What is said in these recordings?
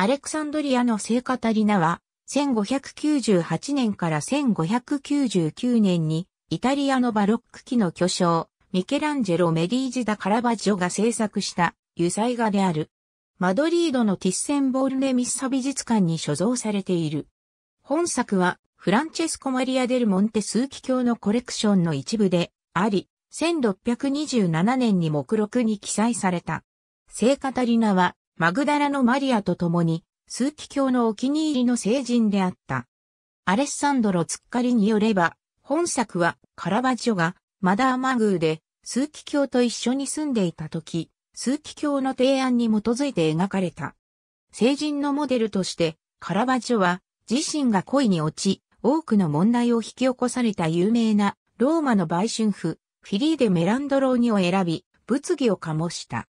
アレクサンドリアの聖カタリナは、1598年から1599年に、イタリアのバロック期の巨匠、ミケランジェロ・メディージ・ダ・カラバッジョが制作した油彩画である。マドリードのティッセンボールネ・ミッサ美術館に所蔵されている。本作は、フランチェスコ・マリア・デル・モンテ数奇教のコレクションの一部であり、1627年に目録に記載された。聖カタリナは、マグダラのマリアと共に、数奇教のお気に入りの聖人であった。アレッサンドロ・ツッカリによれば、本作はカラバジョがマダーマグーで数奇教と一緒に住んでいた時、数奇教の提案に基づいて描かれた。聖人のモデルとして、カラバジョは自身が恋に落ち、多くの問題を引き起こされた有名なローマの売春婦、フィリーデ・メランドローニを選び、物議を醸した。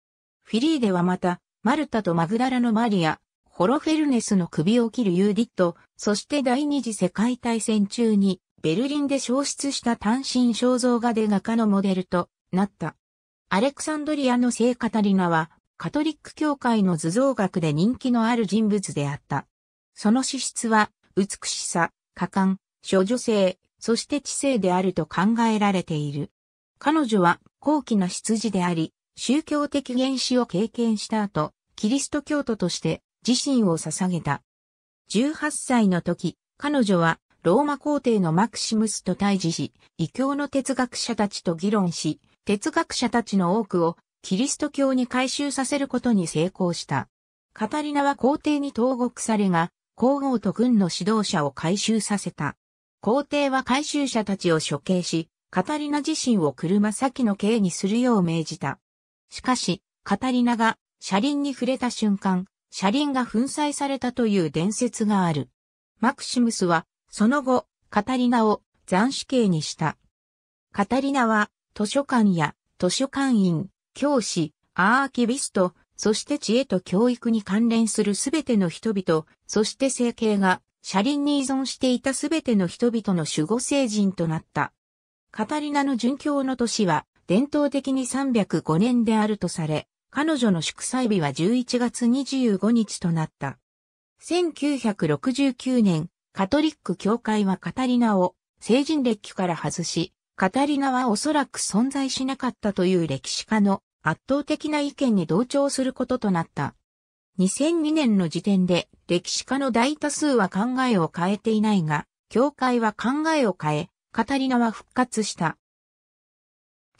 フィリーデはまた、マルタとマグダラのマリア、ホロフェルネスの首を切るユーディット、そして第二次世界大戦中にベルリンで消失した単身肖像画で画家のモデルとなった。アレクサンドリアの聖カタリナはカトリック教会の図像学で人気のある人物であった。その資質は美しさ、果敢、諸女性、そして知性であると考えられている。彼女は高貴な執事であり、宗教的原始を経験した後、キリスト教徒として自身を捧げた。18歳の時、彼女はローマ皇帝のマクシムスと対峙し、異教の哲学者たちと議論し、哲学者たちの多くをキリスト教に改宗させることに成功した。カタリナは皇帝に投獄されが、皇后と軍の指導者を改宗させた。皇帝は改宗者たちを処刑し、カタリナ自身を車先の刑にするよう命じた。しかし、カタリナが車輪に触れた瞬間、車輪が粉砕されたという伝説がある。マクシムスは、その後、カタリナを斬死刑にした。カタリナは、図書館や図書館員、教師、アーキビスト、そして知恵と教育に関連するすべての人々、そして政経が車輪に依存していたすべての人々の守護聖人となった。カタリナの殉教の年は伝統的に305年であるとされ、彼女の祝祭日は11月25日となった。1969年、カトリック教会はカタリナを成人列記から外し、カタリナはおそらく存在しなかったという歴史家の圧倒的な意見に同調することとなった。2002年の時点で歴史家の大多数は考えを変えていないが、教会は考えを変え、カタリナは復活した。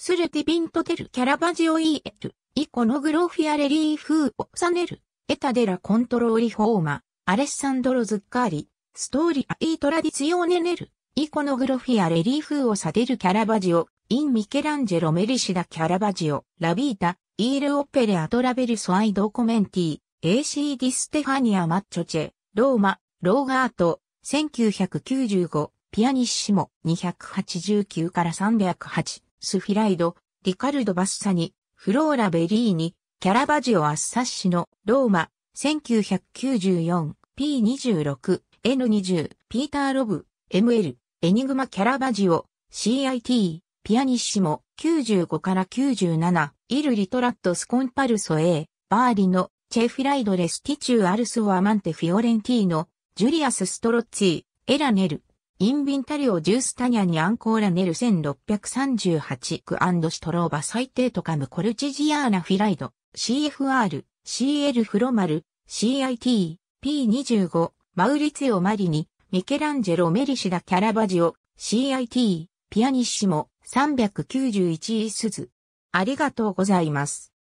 スルティビントテルキャラバジオイエル、イコノグロフィアレリーフーオサネル、エタデラコントローリフォーマ、アレッサンドロズッカーリ、ストーリアイトラディツィオネネル、イコノグロフィアレリーフーオサデルキャラバジオ、イン・ミケランジェロ・メリシダ・キャラバジオ、ラビータ、イール・オペレ・アトラベルソ・アイ・ドコメンティ、AC・ ディステファニア・マッチョチェ、ローマ、ローガート、1995、ピアニッシモ、289から308。スフィライド、リカルド・バッサニ、フローラ・ベリーニ、キャラバジオ・アッサッシのローマ、1994、P26、N20、ピーター・ロブ、ML、エニグマ・キャラバジオ、CIT、ピアニッシモ、95から97、イル・リトラット・スコンパルソ・エバーリの、チェフィライド・レスティチュー・アルス・アマンテ・フィオレンティーノ、ジュリアス・ストロッツィ、エラネル、インビンタリオジュースタニャにアンコーラネル1638クアンドシトローバ最低トカムコルチジアーナフィライド CFR CL フロマル CIT P25 マウリツィオマリニミケランジェロメリシダキャラバジオ CIT ピアニッシモ391イスズありがとうございます。